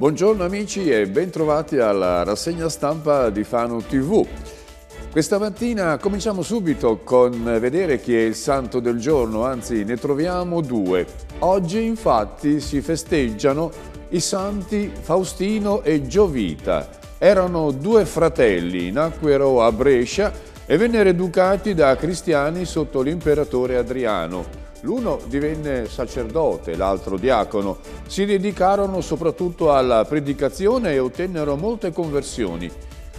Buongiorno amici e bentrovati alla rassegna stampa di Fano TV. Questa mattina cominciamo subito con vedere chi è il santo del giorno, anzi ne troviamo due. Oggi infatti si festeggiano i santi Faustino e Giovita. Erano due fratelli, nacquero a Brescia e vennero educati da cristiani sotto l'imperatore Adriano. L'uno divenne sacerdote, l'altro diacono. Si dedicarono soprattutto alla predicazione e ottennero molte conversioni.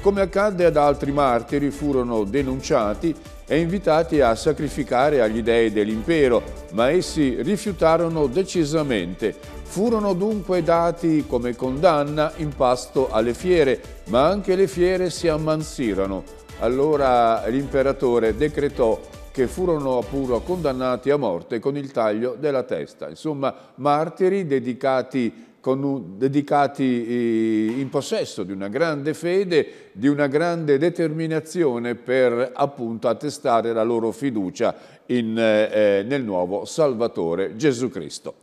Come accadde ad altri martiri, furono denunciati e invitati a sacrificare agli dei dell'impero, ma essi rifiutarono decisamente. Furono dunque dati come condanna in pasto alle fiere, ma anche le fiere si ammansirono. Allora l'imperatore decretò che furono appunto condannati a morte con il taglio della testa. Insomma, martiri dedicati un, dedicati eh, in possesso di una grande fede, di una grande determinazione per appunto attestare la loro fiducia in, eh, eh, nel nuovo Salvatore Gesù Cristo.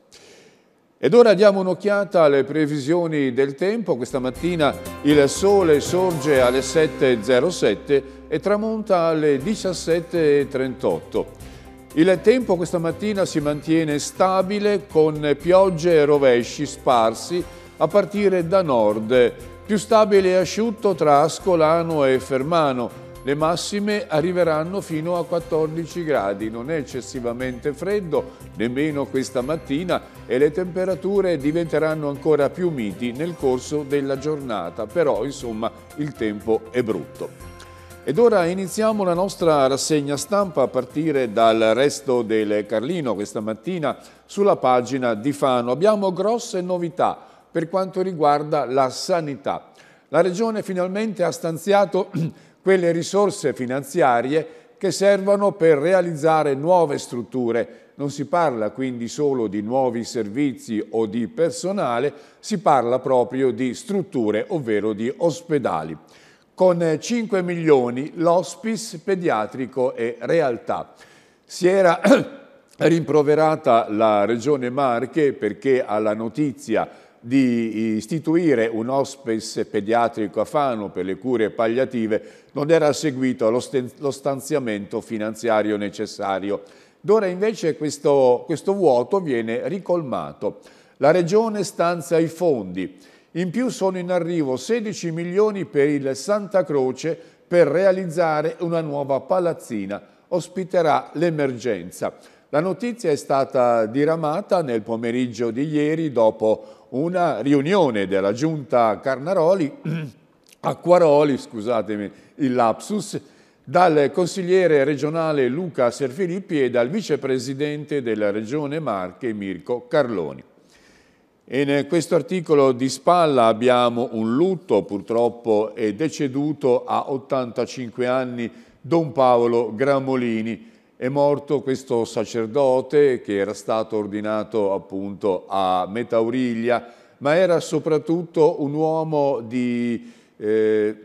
Ed ora diamo un'occhiata alle previsioni del tempo. Questa mattina il sole sorge alle 7.07 e tramonta alle 17.38. Il tempo questa mattina si mantiene stabile con piogge e rovesci sparsi a partire da nord, più stabile e asciutto tra Ascolano e Fermano. Le massime arriveranno fino a 14 gradi, non è eccessivamente freddo nemmeno questa mattina e le temperature diventeranno ancora più miti nel corso della giornata, però insomma il tempo è brutto. Ed ora iniziamo la nostra rassegna stampa a partire dal resto del Carlino questa mattina sulla pagina di Fano. Abbiamo grosse novità per quanto riguarda la sanità. La Regione finalmente ha stanziato quelle risorse finanziarie che servono per realizzare nuove strutture. Non si parla quindi solo di nuovi servizi o di personale, si parla proprio di strutture, ovvero di ospedali con 5 milioni l'hospice pediatrico e realtà. Si era rimproverata la regione Marche perché alla notizia di istituire un hospice pediatrico a Fano per le cure palliative non era seguito lo stanziamento finanziario necessario. D'ora invece questo, questo vuoto viene ricolmato. La regione stanzia i fondi in più sono in arrivo 16 milioni per il Santa Croce per realizzare una nuova palazzina. Ospiterà l'emergenza. La notizia è stata diramata nel pomeriggio di ieri dopo una riunione della giunta Carnaroli, Acquaroli, scusatemi il lapsus, dal consigliere regionale Luca Serfilippi e dal vicepresidente della regione Marche Mirko Carloni. In questo articolo di spalla abbiamo un lutto, purtroppo è deceduto a 85 anni Don Paolo Gramolini. È morto questo sacerdote che era stato ordinato appunto a Metauriglia, ma era soprattutto un uomo di, eh,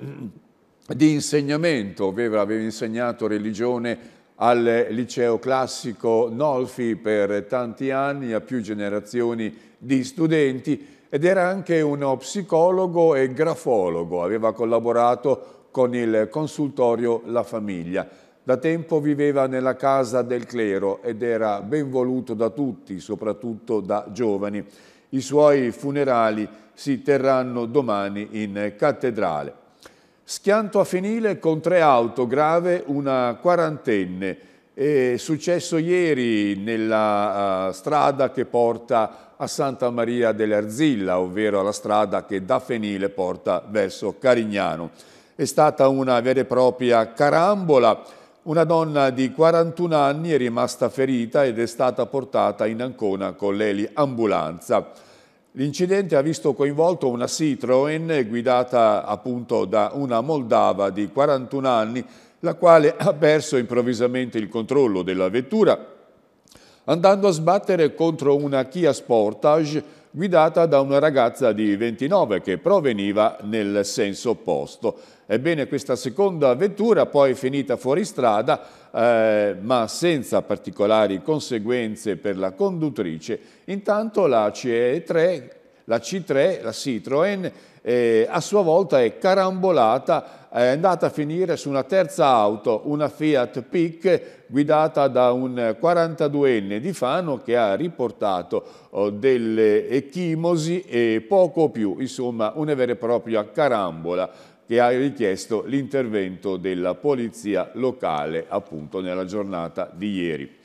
di insegnamento, aveva, aveva insegnato religione al liceo classico Nolfi per tanti anni, a più generazioni di studenti ed era anche uno psicologo e grafologo, aveva collaborato con il consultorio La Famiglia. Da tempo viveva nella casa del clero ed era ben voluto da tutti, soprattutto da giovani. I suoi funerali si terranno domani in cattedrale. Schianto a Fenile con tre auto grave, una quarantenne. È successo ieri nella eh, strada che porta a Santa Maria dell'Arzilla, ovvero alla strada che da Fenile porta verso Carignano. È stata una vera e propria carambola. Una donna di 41 anni è rimasta ferita ed è stata portata in Ancona con l'eli ambulanza. L'incidente ha visto coinvolto una Citroen guidata appunto da una moldava di 41 anni, la quale ha perso improvvisamente il controllo della vettura andando a sbattere contro una Kia Sportage guidata da una ragazza di 29 che proveniva nel senso opposto. Ebbene questa seconda vettura poi è finita fuori strada eh, ma senza particolari conseguenze per la conduttrice. Intanto la CE3, la C3, la Citroën eh, a sua volta è carambolata, è andata a finire su una terza auto, una Fiat Peak guidata da un 42enne di Fano che ha riportato oh, delle echimosi e poco più, insomma una vera e propria carambola che ha richiesto l'intervento della polizia locale appunto nella giornata di ieri.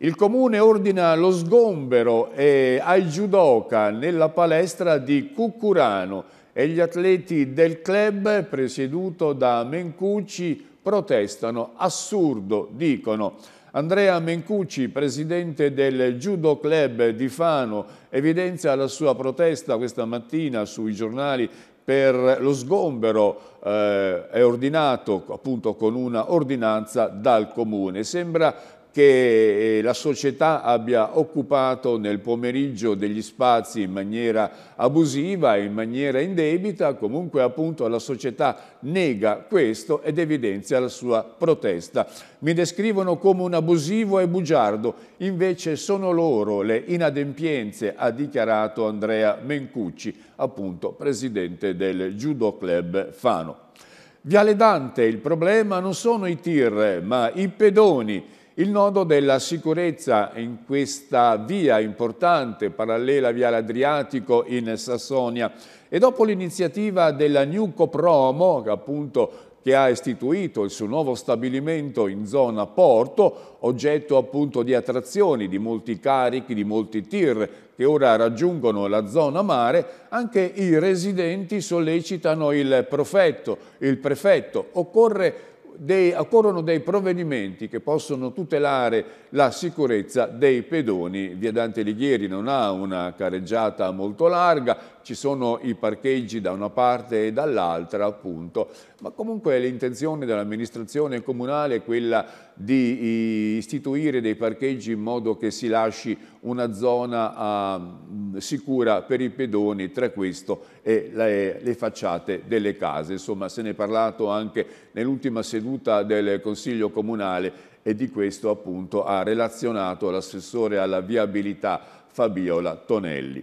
Il comune ordina lo sgombero eh, ai judoka nella palestra di Cucurano, e gli atleti del club presieduto da Mencucci protestano. Assurdo, dicono. Andrea Mencucci, presidente del Judo Club di Fano, evidenzia la sua protesta questa mattina sui giornali per lo sgombero eh, è ordinato appunto con una ordinanza dal comune. Sembra che eh, la società abbia occupato nel pomeriggio degli spazi in maniera abusiva, in maniera indebita, comunque appunto la società nega questo ed evidenzia la sua protesta. Mi descrivono come un abusivo e bugiardo, invece sono loro le inadempienze, ha dichiarato Andrea Mencucci, appunto presidente del Judo Club Fano. Viale Dante, il problema non sono i tir, ma i pedoni il nodo della sicurezza in questa via importante, parallela via l'Adriatico in Sassonia, e dopo l'iniziativa della New Promo, appunto che ha istituito il suo nuovo stabilimento in zona porto, oggetto appunto di attrazioni, di molti carichi, di molti tir che ora raggiungono la zona mare, anche i residenti sollecitano il prefetto. Il prefetto occorre dei, occorrono dei provvedimenti che possono tutelare la sicurezza dei pedoni. Via Dante Lighieri non ha una careggiata molto larga, ci sono i parcheggi da una parte e dall'altra appunto, ma comunque l'intenzione dell'amministrazione comunale è quella di eh, istituire dei parcheggi in modo che si lasci una zona uh, sicura per i pedoni, tra questo e le, eh, le facciate delle case. Insomma, se ne è parlato anche nell'ultima seduta del Consiglio Comunale e di questo appunto ha relazionato l'assessore alla viabilità Fabiola Tonelli.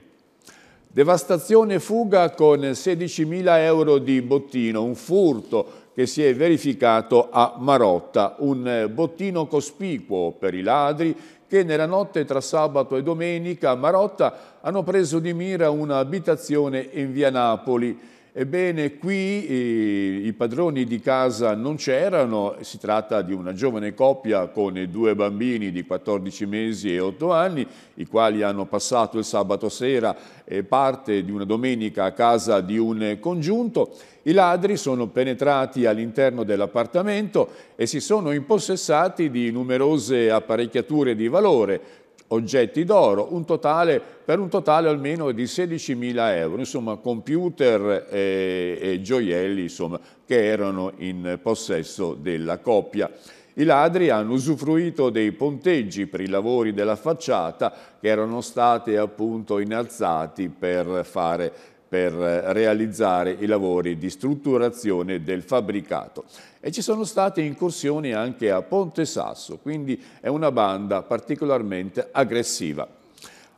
Devastazione fuga con 16.000 euro di bottino, un furto che si è verificato a Marotta, un eh, bottino cospicuo per i ladri che nella notte tra sabato e domenica a Marotta hanno preso di mira un'abitazione in via Napoli Ebbene, qui eh, i padroni di casa non c'erano, si tratta di una giovane coppia con due bambini di 14 mesi e 8 anni, i quali hanno passato il sabato sera e parte di una domenica a casa di un congiunto. I ladri sono penetrati all'interno dell'appartamento e si sono impossessati di numerose apparecchiature di valore, oggetti d'oro, per un totale almeno di 16.000 euro, insomma computer e, e gioielli insomma, che erano in possesso della coppia. I ladri hanno usufruito dei ponteggi per i lavori della facciata che erano stati appunto innalzati per fare per realizzare i lavori di strutturazione del fabbricato. E ci sono state incursioni anche a Ponte Sasso, quindi è una banda particolarmente aggressiva.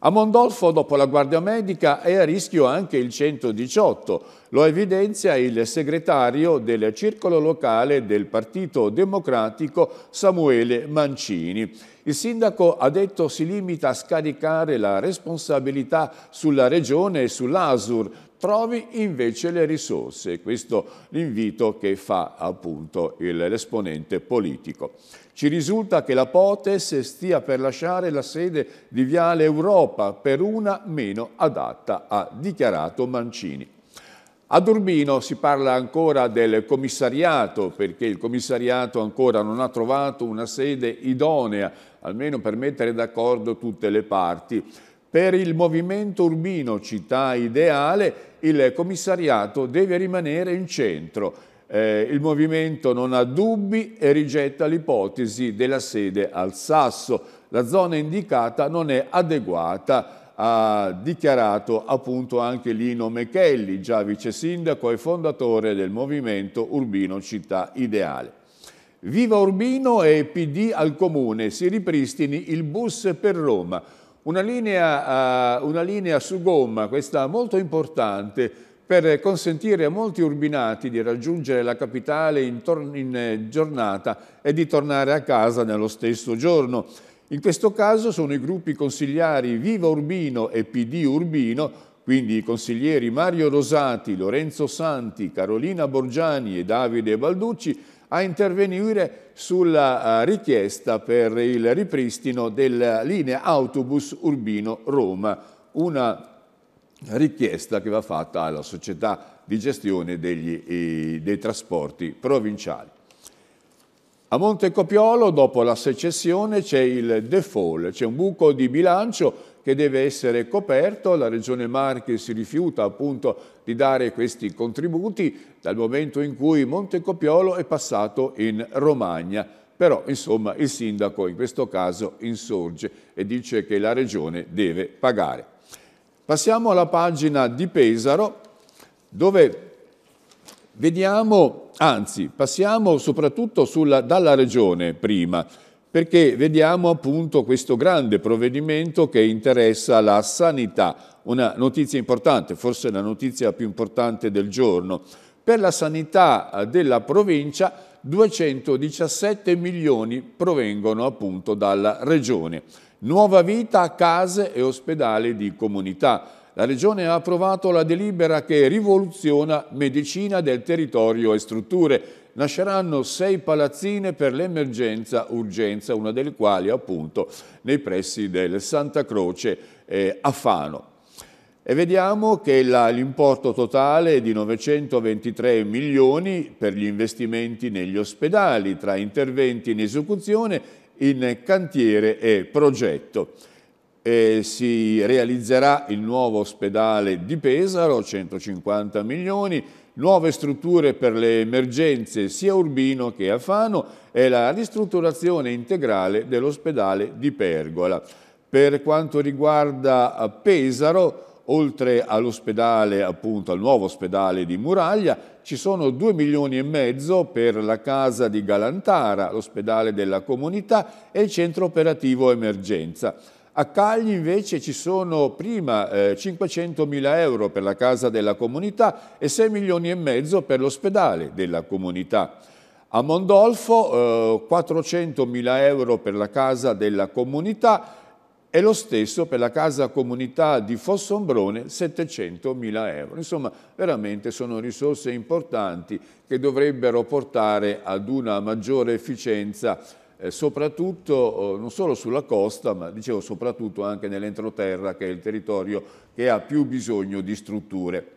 A Mondolfo, dopo la Guardia Medica, è a rischio anche il 118. Lo evidenzia il segretario del circolo locale del Partito Democratico, Samuele Mancini. Il sindaco ha detto si limita a scaricare la responsabilità sulla regione e sull'ASUR, trovi invece le risorse. Questo l'invito che fa appunto l'esponente politico. Ci risulta che la Potes stia per lasciare la sede di Viale Europa per una meno adatta, ha dichiarato Mancini. Ad Urbino si parla ancora del commissariato perché il commissariato ancora non ha trovato una sede idonea almeno per mettere d'accordo tutte le parti. Per il movimento urbino città ideale il commissariato deve rimanere in centro. Eh, il movimento non ha dubbi e rigetta l'ipotesi della sede al Sasso. La zona indicata non è adeguata, ha dichiarato appunto anche Lino Mechelli, già vice sindaco e fondatore del movimento Urbino Città Ideale. Viva Urbino e PD al Comune, si ripristini il bus per Roma una linea, eh, una linea su gomma, questa molto importante, per consentire a molti urbinati di raggiungere la capitale in, in, eh, giornata e di tornare a casa nello stesso giorno. In questo caso sono i gruppi consigliari Viva Urbino e PD Urbino, quindi i consiglieri Mario Rosati, Lorenzo Santi, Carolina Borgiani e Davide Balducci, a intervenire sulla eh, richiesta per il ripristino della linea autobus urbino Roma, una richiesta che va fatta alla società di gestione degli, dei trasporti provinciali. A Montecopiolo, dopo la secessione, c'è il default, c'è un buco di bilancio che deve essere coperto, la Regione Marche si rifiuta appunto di dare questi contributi dal momento in cui Montecopiolo è passato in Romagna. Però insomma il sindaco in questo caso insorge e dice che la Regione deve pagare. Passiamo alla pagina di Pesaro dove vediamo anzi passiamo soprattutto sulla, dalla regione prima, perché vediamo appunto questo grande provvedimento che interessa la sanità, una notizia importante, forse la notizia più importante del giorno. Per la sanità eh, della provincia 217 milioni provengono appunto dalla regione. Nuova vita a case e ospedali di comunità la Regione ha approvato la delibera che rivoluziona medicina del territorio e strutture. Nasceranno sei palazzine per l'emergenza urgenza, una delle quali appunto nei pressi del Santa Croce eh, a Fano. E vediamo che l'importo totale è di 923 milioni per gli investimenti negli ospedali, tra interventi in esecuzione, in cantiere e progetto eh, si realizzerà il nuovo ospedale di Pesaro, 150 milioni, nuove strutture per le emergenze sia Urbino che Afano e la ristrutturazione integrale dell'ospedale di Pergola. Per quanto riguarda eh, Pesaro, oltre all'ospedale, appunto al nuovo ospedale di Muraglia, ci sono 2 milioni e mezzo per la casa di Galantara, l'ospedale della comunità e il centro operativo emergenza. A Cagli invece ci sono prima eh, 500.000 euro per la casa della comunità e 6 milioni e mezzo per l'ospedale della comunità. A Mondolfo eh, 400.000 euro per la casa della comunità e lo stesso per la casa comunità di Fossombrone 700.000 euro. Insomma, veramente sono risorse importanti che dovrebbero portare ad una maggiore efficienza eh, soprattutto eh, non solo sulla costa, ma dicevo soprattutto anche nell'entroterra, che è il territorio che ha più bisogno di strutture.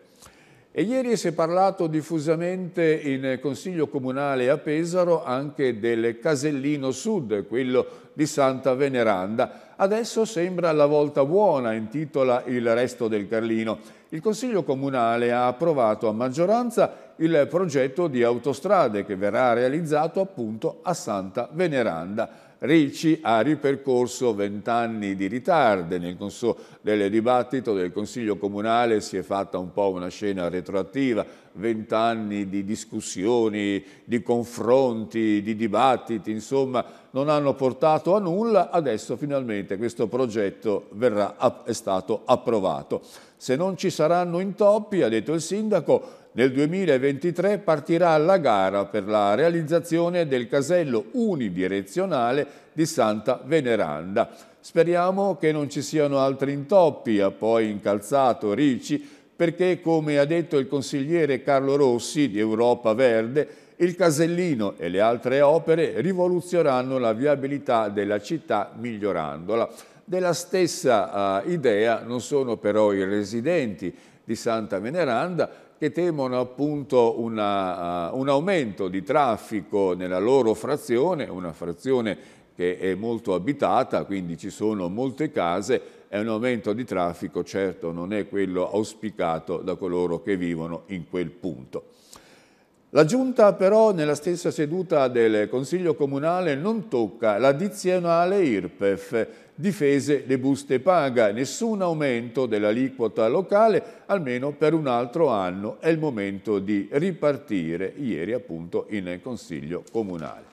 E ieri si è parlato diffusamente in Consiglio Comunale a Pesaro anche del Casellino Sud, quello di Santa Veneranda. Adesso sembra la volta buona, intitola il resto del Carlino. Il Consiglio Comunale ha approvato a maggioranza il progetto di autostrade che verrà realizzato appunto a Santa Veneranda. Ricci ha ripercorso vent'anni di ritardo. Nel corso del dibattito del Consiglio Comunale si è fatta un po' una scena retroattiva, vent'anni di discussioni, di confronti, di dibattiti, insomma non hanno portato a nulla. Adesso finalmente questo progetto verrà, è stato approvato. Se non ci saranno intoppi, ha detto il Sindaco, nel 2023 partirà la gara per la realizzazione del casello unidirezionale di Santa Veneranda. Speriamo che non ci siano altri intoppi, ha poi incalzato Ricci, perché come ha detto il consigliere Carlo Rossi di Europa Verde, il casellino e le altre opere rivoluzioneranno la viabilità della città migliorandola. Della stessa uh, idea non sono però i residenti di Santa Veneranda che temono appunto una, uh, un aumento di traffico nella loro frazione, una frazione che è molto abitata, quindi ci sono molte case, è un aumento di traffico, certo non è quello auspicato da coloro che vivono in quel punto. La Giunta però nella stessa seduta del Consiglio Comunale non tocca l'addizionale IRPEF, difese le buste paga, nessun aumento dell'aliquota locale almeno per un altro anno, è il momento di ripartire ieri appunto in Consiglio Comunale.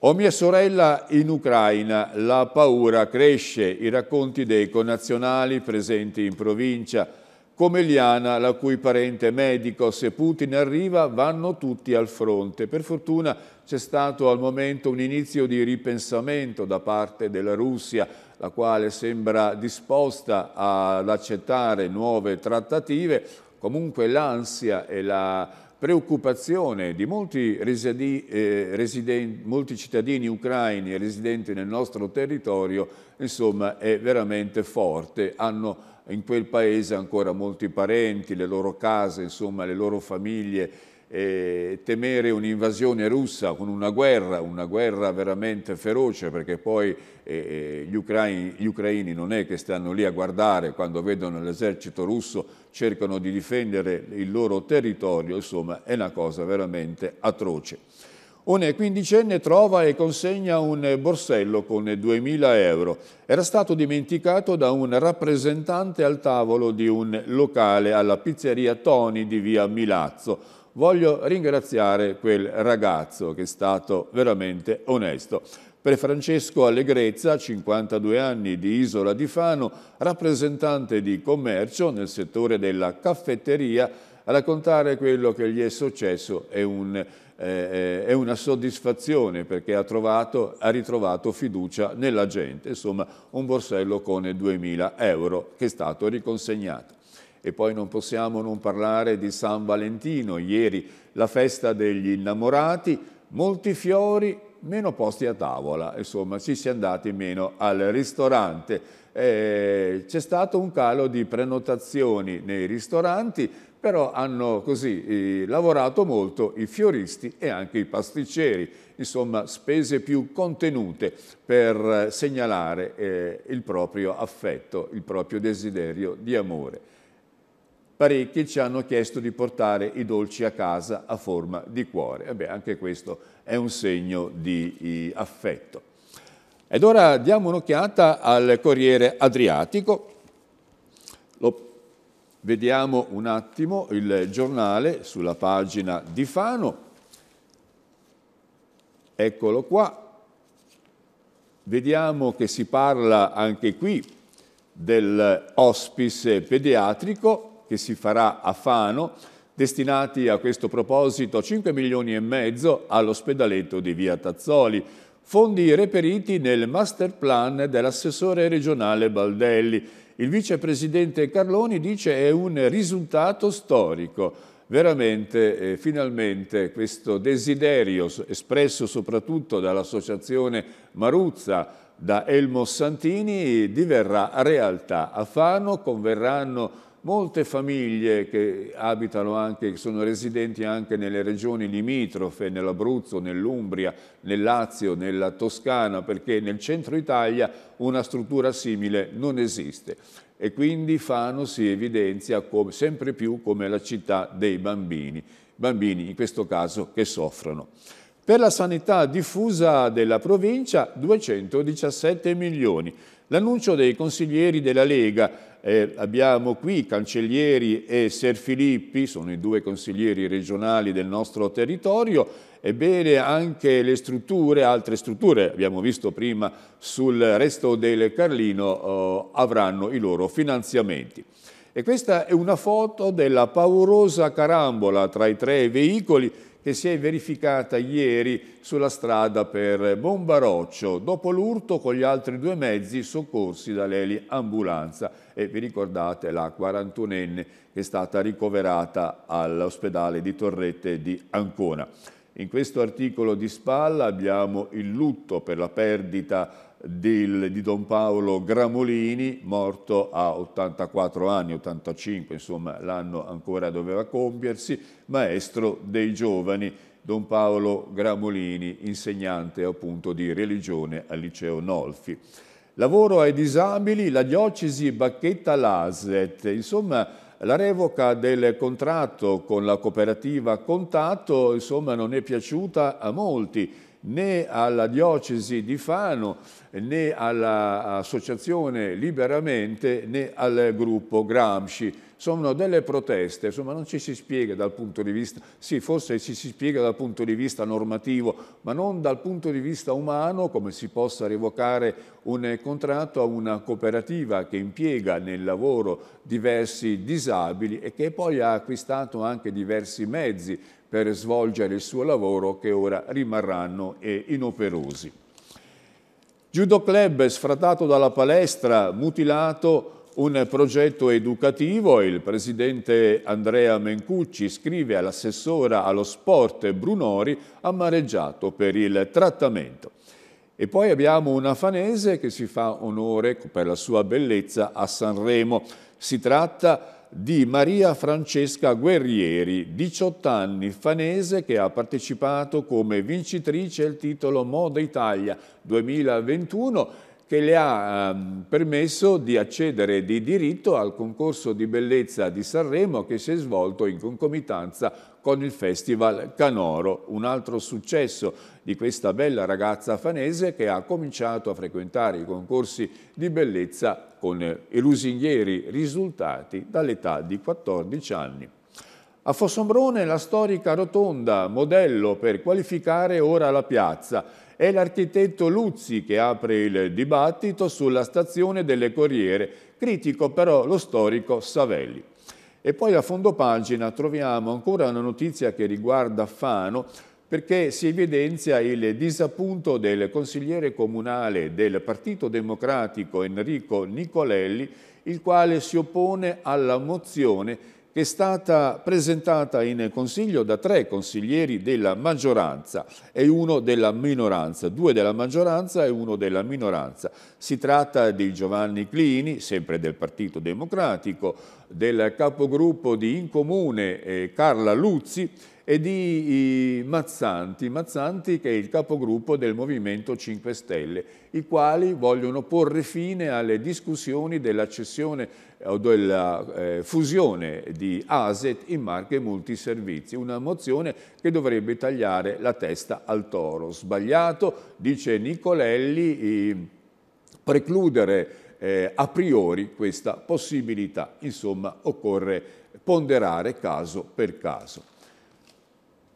Ho mia sorella in Ucraina, la paura cresce, i racconti dei connazionali presenti in provincia, come Liana, la cui parente medico, se Putin arriva, vanno tutti al fronte. Per fortuna c'è stato al momento un inizio di ripensamento da parte della Russia, la quale sembra disposta ad accettare nuove trattative. Comunque l'ansia e la preoccupazione di molti, residi, eh, residenti, molti cittadini ucraini residenti nel nostro territorio, insomma, è veramente forte. Hanno in quel paese ancora molti parenti, le loro case, insomma le loro famiglie, eh, temere un'invasione russa con una guerra, una guerra veramente feroce perché poi eh, eh gli, ucraini, gli ucraini non è che stanno lì a guardare quando vedono l'esercito russo, cercano di difendere il loro territorio, insomma è una cosa veramente atroce. Un quindicenne trova e consegna un borsello con 2.000 euro. Era stato dimenticato da un rappresentante al tavolo di un locale alla pizzeria Toni di via Milazzo. Voglio ringraziare quel ragazzo che è stato veramente onesto. Per Francesco Allegrezza, 52 anni di Isola di Fano, rappresentante di commercio nel settore della caffetteria, a raccontare quello che gli è successo è un eh, eh, è una soddisfazione perché ha, trovato, ha, ritrovato fiducia nella gente, insomma un borsello con 2.000 euro che è stato riconsegnato. E poi non possiamo non parlare di San Valentino, ieri la festa degli innamorati, molti fiori, meno posti a tavola, insomma ci si è andati meno al ristorante. Eh, c'è stato un calo di prenotazioni nei ristoranti, però hanno così eh, lavorato molto i fioristi e anche i pasticceri, insomma spese più contenute per eh, segnalare eh, il proprio affetto, il proprio desiderio di amore. Parecchi ci hanno chiesto di portare i dolci a casa a forma di cuore, e beh, anche questo è un segno di, di eh, affetto. Ed ora diamo un'occhiata al Corriere Adriatico. Lo Vediamo un attimo il giornale sulla pagina di Fano. Eccolo qua. Vediamo che si parla anche qui del hospice pediatrico che si farà a Fano, destinati a questo proposito 5 milioni e mezzo all'ospedaletto di Via Tazzoli, fondi reperiti nel master plan dell'assessore regionale Baldelli il vicepresidente Carloni dice che è un risultato storico. Veramente, eh, finalmente, questo desiderio espresso soprattutto dall'associazione Maruzza, da Elmo Santini, diverrà realtà. A Fano converranno Molte famiglie che abitano anche, che sono residenti anche nelle regioni limitrofe, nell'Abruzzo, nell'Umbria, nel Lazio, nella Toscana, perché nel centro Italia una struttura simile non esiste. E quindi Fano si evidenzia come, sempre più come la città dei bambini, bambini in questo caso che soffrono. Per la sanità diffusa della provincia 217 milioni. L'annuncio dei consiglieri della Lega eh, abbiamo qui Cancellieri e Ser Filippi, sono i due consiglieri regionali del nostro territorio, ebbene anche le strutture, altre strutture, abbiamo visto prima sul resto del Carlino, eh, avranno i loro finanziamenti. E questa è una foto della paurosa carambola tra i tre veicoli che si è verificata ieri sulla strada per Bombaroccio, dopo l'urto con gli altri due mezzi soccorsi dall'Eli Ambulanza. E vi ricordate la 41enne che è stata ricoverata all'ospedale di Torrette di Ancona. In questo articolo di spalla abbiamo il lutto per la perdita di, di Don Paolo Gramolini, morto a 84 anni, 85, insomma l'anno ancora doveva compiersi, maestro dei giovani. Don Paolo Gramolini, insegnante appunto di religione al liceo Nolfi. Lavoro ai disabili, la diocesi Bacchetta Laset, insomma la revoca del contratto con la cooperativa Contatto insomma, non è piaciuta a molti né alla diocesi di Fano né all'associazione Liberamente né al gruppo Gramsci. Sono delle proteste, insomma non ci si spiega dal punto di vista, sì forse ci si spiega dal punto di vista normativo, ma non dal punto di vista umano come si possa revocare un contratto a una cooperativa che impiega nel lavoro diversi disabili e che poi ha acquistato anche diversi mezzi per svolgere il suo lavoro che ora rimarranno inoperosi. Judo Club, sfrattato dalla palestra, mutilato un progetto educativo, il presidente Andrea Mencucci scrive all'assessora allo sport Brunori amareggiato per il trattamento. E poi abbiamo una fanese che si fa onore per la sua bellezza a Sanremo. Si tratta di di Maria Francesca Guerrieri, 18 anni, fanese che ha partecipato come vincitrice al titolo Moda Italia 2021 che le ha ehm, permesso di accedere di diritto al concorso di bellezza di Sanremo che si è svolto in concomitanza con il Festival Canoro, un altro successo di questa bella ragazza fanese che ha cominciato a frequentare i concorsi di bellezza con i lusinghieri risultati dall'età di 14 anni. A Fossombrone la storica rotonda, modello per qualificare ora la piazza, è l'architetto Luzzi che apre il dibattito sulla stazione delle Corriere, critico però lo storico Savelli. E poi a fondo pagina troviamo ancora una notizia che riguarda Fano perché si evidenzia il disappunto del consigliere comunale del Partito Democratico Enrico Nicolelli, il quale si oppone alla mozione che è stata presentata in Consiglio da tre consiglieri della maggioranza e uno della minoranza, due della maggioranza e uno della minoranza. Si tratta di Giovanni Clini, sempre del Partito Democratico, del capogruppo di Incomune eh, Carla Luzzi, e di Mazzanti, Mazzanti che è il capogruppo del Movimento 5 Stelle, i quali vogliono porre fine alle discussioni della cessione eh, o della eh, fusione di ASET in marche multiservizi, una mozione che dovrebbe tagliare la testa al toro. Sbagliato, dice Nicolelli, precludere eh, a priori questa possibilità. Insomma, occorre ponderare caso per caso.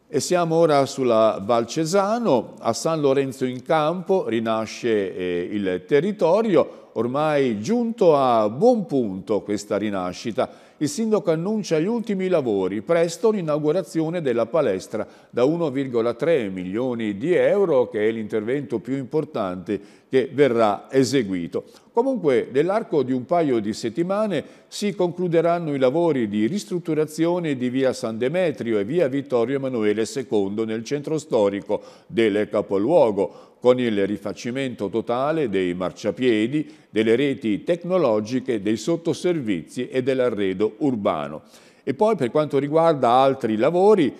E siamo ora sulla Val Cesano, a San Lorenzo in Campo rinasce eh, il territorio, ormai giunto a buon punto questa rinascita il sindaco annuncia gli ultimi lavori, presto l'inaugurazione della palestra da 1,3 milioni di euro, che è l'intervento più importante che verrà eseguito. Comunque, nell'arco di un paio di settimane si concluderanno i lavori di ristrutturazione di via San Demetrio e via Vittorio Emanuele II nel centro storico del capoluogo con il rifacimento totale dei marciapiedi, delle reti tecnologiche, dei sottoservizi e dell'arredo urbano. E poi per quanto riguarda altri lavori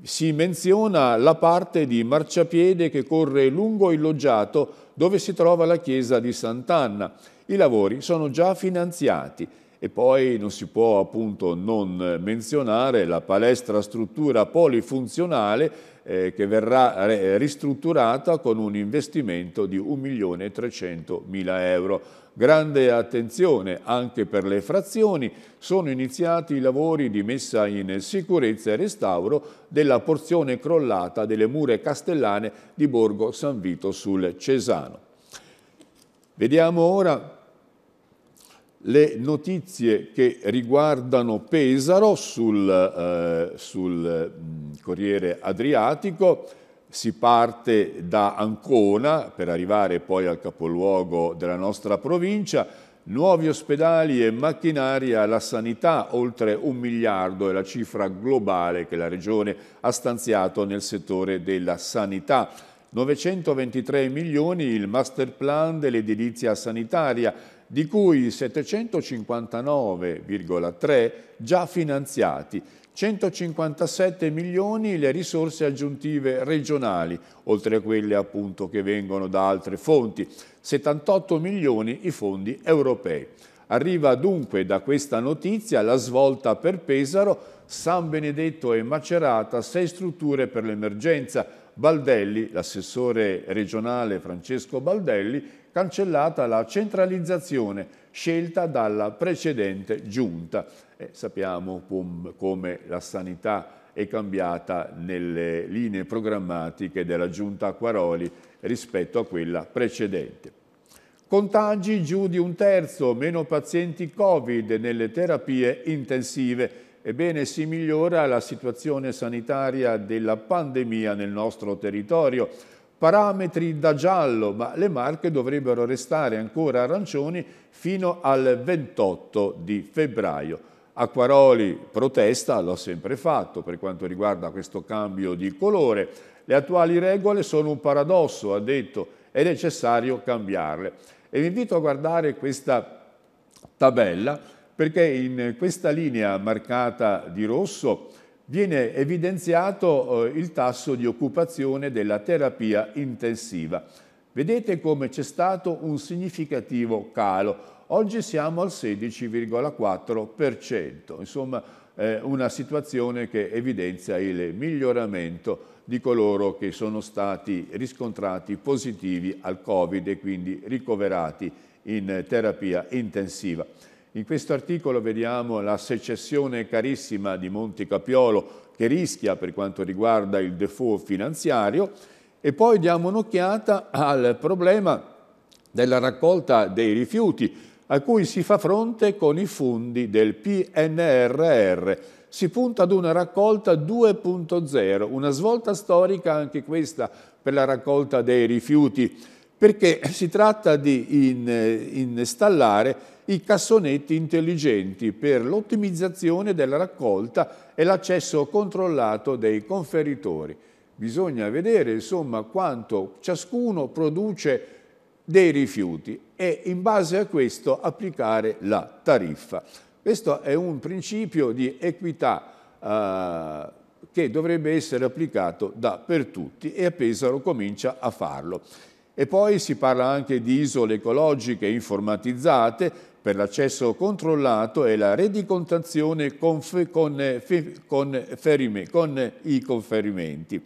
si menziona la parte di marciapiede che corre lungo il loggiato dove si trova la chiesa di Sant'Anna. I lavori sono già finanziati e poi non si può appunto non menzionare la palestra struttura polifunzionale eh, che verrà eh, ristrutturata con un investimento di 1.300.000 euro. Grande attenzione anche per le frazioni, sono iniziati i lavori di messa in sicurezza e restauro della porzione crollata delle mura castellane di Borgo San Vito sul Cesano. Vediamo ora le notizie che riguardano Pesaro sul, eh, sul mm, Corriere Adriatico, si parte da Ancona per arrivare poi al capoluogo della nostra provincia, nuovi ospedali e macchinari alla sanità, oltre un miliardo è la cifra globale che la Regione ha stanziato nel settore della sanità. 923 milioni il master plan dell'edilizia sanitaria, di cui 759,3 già finanziati, 157 milioni le risorse aggiuntive regionali, oltre a quelle appunto che vengono da altre fonti, 78 milioni i fondi europei. Arriva dunque da questa notizia la svolta per Pesaro, San Benedetto e Macerata, sei strutture per l'emergenza, Baldelli, l'assessore regionale Francesco Baldelli, cancellata la centralizzazione scelta dalla precedente giunta. Eh, sappiamo pum, come la sanità è cambiata nelle linee programmatiche della giunta Acquaroli rispetto a quella precedente. Contagi giù di un terzo, meno pazienti Covid nelle terapie intensive Ebbene, si migliora la situazione sanitaria della pandemia nel nostro territorio. Parametri da giallo, ma le marche dovrebbero restare ancora arancioni fino al 28 di febbraio. Acquaroli protesta, l'ho sempre fatto per quanto riguarda questo cambio di colore. Le attuali regole sono un paradosso, ha detto, è necessario cambiarle. E vi invito a guardare questa tabella perché in questa linea marcata di rosso viene evidenziato eh, il tasso di occupazione della terapia intensiva. Vedete come c'è stato un significativo calo. Oggi siamo al 16,4%, insomma eh, una situazione che evidenzia il miglioramento di coloro che sono stati riscontrati positivi al Covid e quindi ricoverati in terapia intensiva. In questo articolo vediamo la secessione carissima di Monte Capiolo che rischia per quanto riguarda il default finanziario e poi diamo un'occhiata al problema della raccolta dei rifiuti a cui si fa fronte con i fondi del PNRR. Si punta ad una raccolta 2.0, una svolta storica anche questa per la raccolta dei rifiuti perché si tratta di in, installare i cassonetti intelligenti per l'ottimizzazione della raccolta e l'accesso controllato dei conferitori. Bisogna vedere insomma quanto ciascuno produce dei rifiuti e in base a questo applicare la tariffa. Questo è un principio di equità eh, che dovrebbe essere applicato da per tutti e a Pesaro comincia a farlo. E poi si parla anche di isole ecologiche informatizzate per l'accesso controllato e la rendicontazione con, con, con, con i conferimenti.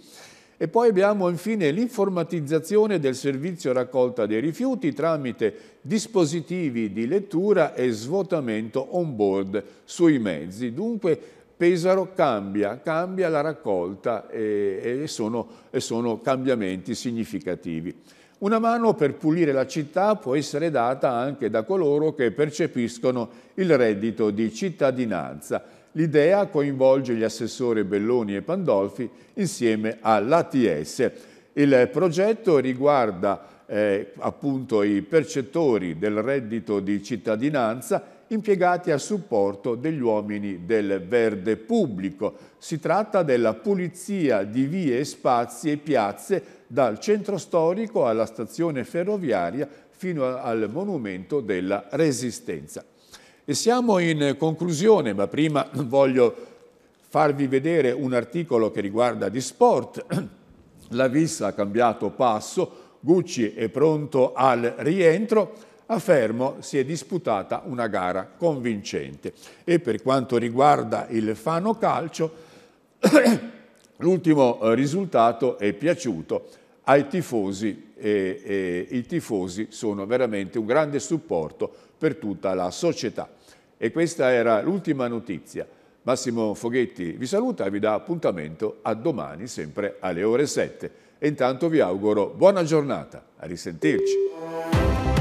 E poi abbiamo infine l'informatizzazione del servizio raccolta dei rifiuti tramite dispositivi di lettura e svuotamento on board sui mezzi. Dunque Pesaro cambia, cambia la raccolta e, eh, e, sono, e sono cambiamenti significativi. Una mano per pulire la città può essere data anche da coloro che percepiscono il reddito di cittadinanza. L'idea coinvolge gli assessori Belloni e Pandolfi insieme all'ATS. Il progetto riguarda eh, appunto i percettori del reddito di cittadinanza impiegati a supporto degli uomini del verde pubblico. Si tratta della pulizia di vie, spazi e piazze dal centro storico alla stazione ferroviaria fino al monumento della Resistenza. E siamo in conclusione, ma prima voglio farvi vedere un articolo che riguarda di sport. La Vissa ha cambiato passo, Gucci è pronto al rientro. A Fermo si è disputata una gara convincente e per quanto riguarda il Fano Calcio L'ultimo eh, risultato è piaciuto ai tifosi e, e, i tifosi sono veramente un grande supporto per tutta la società. E questa era l'ultima notizia. Massimo Foghetti vi saluta e vi dà appuntamento a domani sempre alle ore 7. E intanto vi auguro buona giornata. A risentirci.